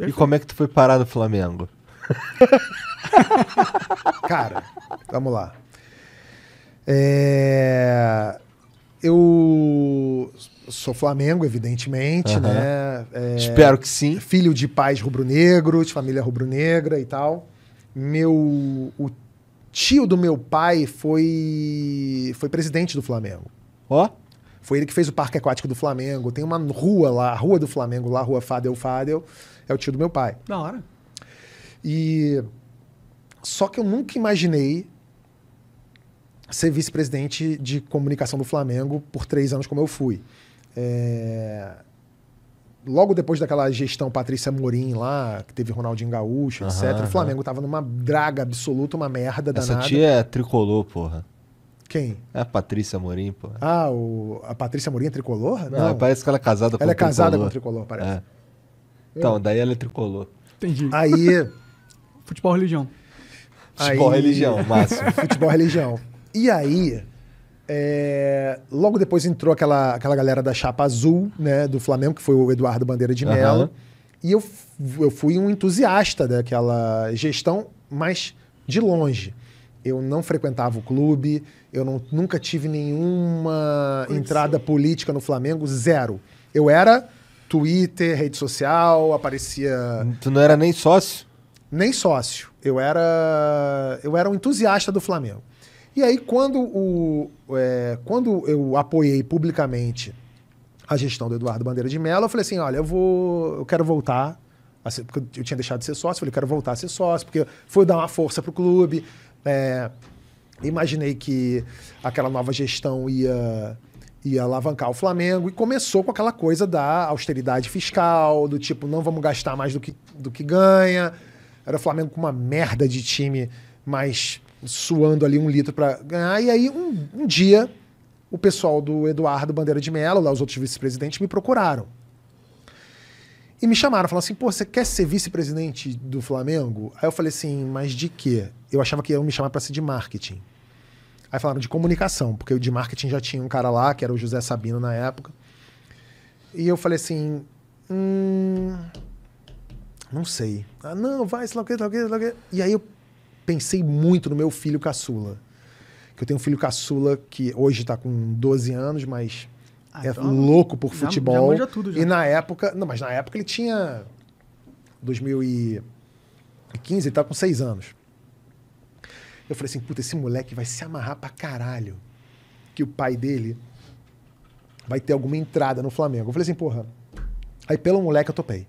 Perfeito. E como é que tu foi parar no Flamengo? Cara, vamos lá. É... Eu sou Flamengo, evidentemente, uhum. né? É... Espero que sim. Filho de pais rubro-negros, família rubro-negra e tal. Meu o tio do meu pai foi foi presidente do Flamengo. Ó. Oh? Foi ele que fez o Parque Aquático do Flamengo. Tem uma rua lá, a Rua do Flamengo, lá, a Rua Fadel Fadel. É o tio do meu pai. Da hora. E. Só que eu nunca imaginei ser vice-presidente de comunicação do Flamengo por três anos, como eu fui. É... Logo depois daquela gestão Patrícia Morim lá, que teve Ronaldinho Gaúcho, uhum, etc., o Flamengo tava numa draga absoluta, uma merda danada. Essa tia é tricolor, porra. Quem? É a Patrícia Morim, pô. Ah, o... a Patrícia Morim é tricolor? Não, Não. parece que ela é casada com tricolor. Ela é casada com o tricolor, parece. É. Então, daí ela é tricolor. Entendi. Aí. Futebol religião. Futebol aí... religião, Márcio. Futebol religião. E aí. É... Logo depois entrou aquela, aquela galera da Chapa Azul, né? Do Flamengo, que foi o Eduardo Bandeira de Mello. Uhum. E eu, eu fui um entusiasta daquela gestão, mas de longe eu não frequentava o clube, eu não, nunca tive nenhuma Pode entrada ser. política no Flamengo, zero. Eu era Twitter, rede social, aparecia. Tu não era nem sócio? Nem sócio. Eu era. Eu era um entusiasta do Flamengo. E aí, quando, o, é, quando eu apoiei publicamente a gestão do Eduardo Bandeira de Mello, eu falei assim: olha, eu vou. Eu quero voltar. Ser, porque eu tinha deixado de ser sócio, eu falei, eu quero voltar a ser sócio, porque foi dar uma força pro clube. É, imaginei que aquela nova gestão ia ia alavancar o Flamengo e começou com aquela coisa da austeridade fiscal, do tipo, não vamos gastar mais do que, do que ganha. Era o Flamengo com uma merda de time, mas suando ali um litro para ganhar. E aí, um, um dia, o pessoal do Eduardo Bandeira de Mello, lá os outros vice-presidentes, me procuraram. E me chamaram, falaram assim: pô, você quer ser vice-presidente do Flamengo? Aí eu falei assim: mas de quê? Eu achava que iam me chamar para ser de marketing. Aí falaram de comunicação, porque o de marketing já tinha um cara lá, que era o José Sabino na época. E eu falei assim: hum. Não sei. Ah, não, vai, sei lá o que, sei lá o que, sei lá o que. E aí eu pensei muito no meu filho caçula. Que eu tenho um filho caçula que hoje está com 12 anos, mas ah, é então, louco por futebol. Já, já tudo, já. E na época. Não, mas na época ele tinha. 2015, ele tava tá com seis anos. Eu falei assim, puta, esse moleque vai se amarrar pra caralho. Que o pai dele vai ter alguma entrada no Flamengo. Eu falei assim, porra. Aí pelo moleque eu topei.